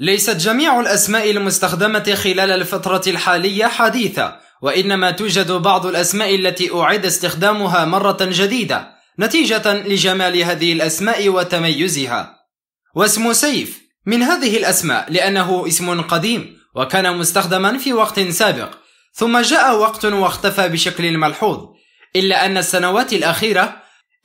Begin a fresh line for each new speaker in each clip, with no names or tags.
ليست جميع الأسماء المستخدمة خلال الفترة الحالية حديثة وإنما توجد بعض الأسماء التي أعيد استخدامها مرة جديدة نتيجة لجمال هذه الأسماء وتميزها واسم سيف من هذه الأسماء لأنه اسم قديم وكان مستخدما في وقت سابق ثم جاء وقت واختفى بشكل ملحوظ إلا أن السنوات الأخيرة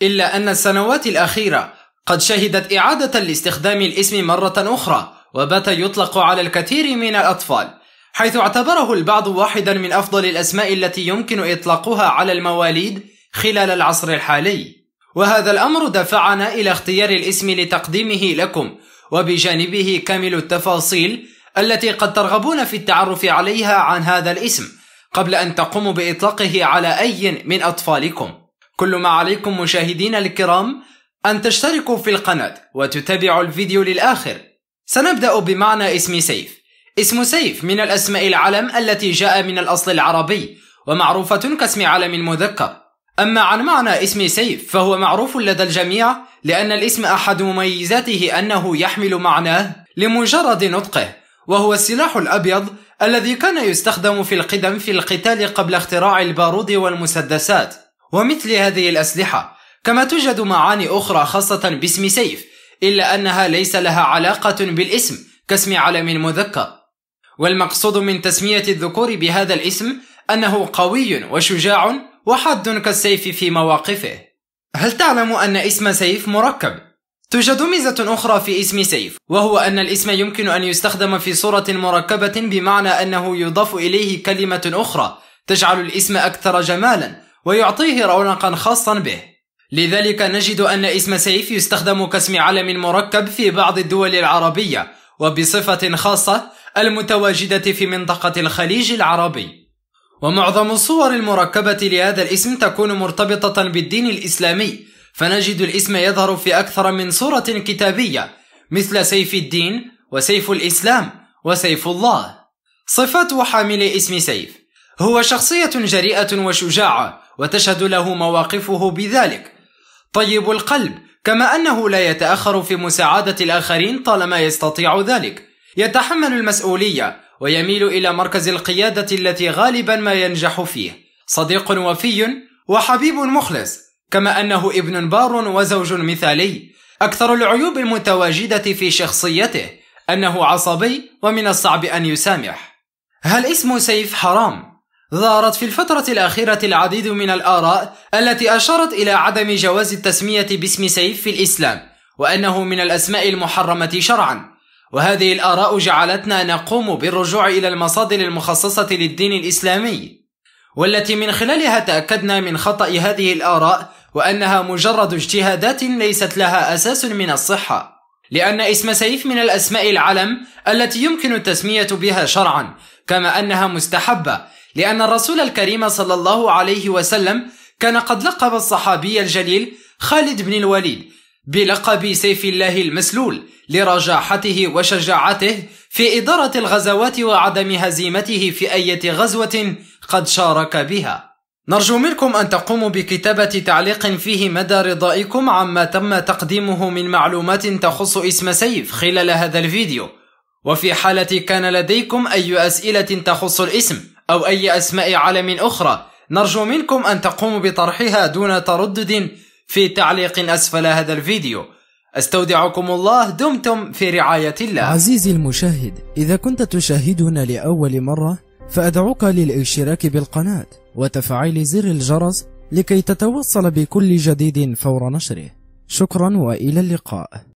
إلا أن السنوات الأخيرة قد شهدت إعادة لاستخدام الاسم مرة أخرى وبات يطلق على الكثير من الأطفال حيث اعتبره البعض واحدا من أفضل الأسماء التي يمكن إطلاقها على المواليد خلال العصر الحالي وهذا الأمر دفعنا إلى اختيار الاسم لتقديمه لكم وبجانبه كامل التفاصيل التي قد ترغبون في التعرف عليها عن هذا الاسم قبل أن تقوموا بإطلاقه على أي من أطفالكم كل ما عليكم مشاهدين الكرام أن تشتركوا في القناة وتتابعوا الفيديو للآخر سنبدأ بمعنى اسم سيف اسم سيف من الأسماء العلم التي جاء من الأصل العربي ومعروفة كاسم علم مذكر أما عن معنى اسم سيف فهو معروف لدى الجميع لأن الاسم أحد مميزاته أنه يحمل معناه لمجرد نطقه وهو السلاح الأبيض الذي كان يستخدم في القدم في القتال قبل اختراع البارود والمسدسات ومثل هذه الأسلحة كما توجد معاني أخرى خاصة باسم سيف إلا أنها ليس لها علاقة بالاسم كاسم علم مذكر والمقصود من تسمية الذكور بهذا الاسم أنه قوي وشجاع وحاد كالسيف في مواقفه هل تعلم أن اسم سيف مركب؟ توجد ميزة أخرى في اسم سيف وهو أن الاسم يمكن أن يستخدم في صورة مركبة بمعنى أنه يضاف إليه كلمة أخرى تجعل الاسم أكثر جمالا ويعطيه رونقا خاصا به لذلك نجد أن اسم سيف يستخدم كاسم علم مركب في بعض الدول العربية وبصفة خاصة المتواجدة في منطقة الخليج العربي ومعظم الصور المركبة لهذا الاسم تكون مرتبطة بالدين الإسلامي فنجد الاسم يظهر في أكثر من صورة كتابية مثل سيف الدين وسيف الإسلام وسيف الله صفات حامل اسم سيف هو شخصية جريئة وشجاعة وتشهد له مواقفه بذلك طيب القلب كما انه لا يتاخر في مساعده الاخرين طالما يستطيع ذلك يتحمل المسؤوليه ويميل الى مركز القياده التي غالبا ما ينجح فيه صديق وفي وحبيب مخلص كما انه ابن بار وزوج مثالي اكثر العيوب المتواجده في شخصيته انه عصبي ومن الصعب ان يسامح هل اسم سيف حرام ظهرت في الفترة الأخيرة العديد من الآراء التي أشارت إلى عدم جواز التسمية باسم سيف في الإسلام وأنه من الأسماء المحرمة شرعا وهذه الآراء جعلتنا نقوم بالرجوع إلى المصادر المخصصة للدين الإسلامي والتي من خلالها تأكدنا من خطأ هذه الآراء وأنها مجرد اجتهادات ليست لها أساس من الصحة لأن اسم سيف من الأسماء العلم التي يمكن التسمية بها شرعا كما أنها مستحبة لأن الرسول الكريم صلى الله عليه وسلم كان قد لقب الصحابي الجليل خالد بن الوليد بلقب سيف الله المسلول لرجاحته وشجاعته في إدارة الغزوات وعدم هزيمته في أي غزوة قد شارك بها نرجو منكم أن تقوموا بكتابة تعليق فيه مدى رضائكم عما تم تقديمه من معلومات تخص اسم سيف خلال هذا الفيديو وفي حالة كان لديكم أي أسئلة تخص الاسم أو أي أسماء علم أخرى نرجو منكم أن تقوموا بطرحها دون تردد في تعليق أسفل هذا الفيديو استودعكم الله دمتم في رعاية الله عزيزي المشاهد إذا كنت تشاهدنا لأول مرة فأدعوك للاشتراك بالقناة وتفعيل زر الجرس لكي تتوصل بكل جديد فور نشره شكرا وإلى اللقاء